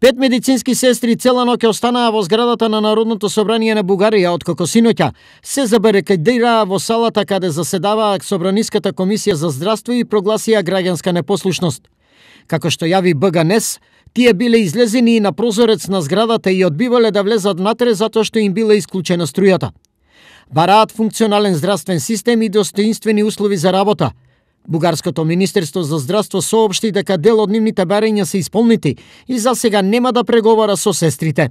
Пет медицински сестри цела ноќ останаа во зградата на Народното собрание на Бугарија од синоќа. Се дира во салата каде заседаваа Собраниската комисија за здравство и прогласија граѓанска непослушност. Како што јави БГНС, тие биле излезени и на прозорец на зградата и одбивале да влезат внатре затоа што им била исклучена струјата. Бараат функционален здравствен систем и достоинствени услови за работа – Бугарското Министерство за здравство соопшти дека дел од нивните барења се исполнети и за сега нема да преговара со сестрите.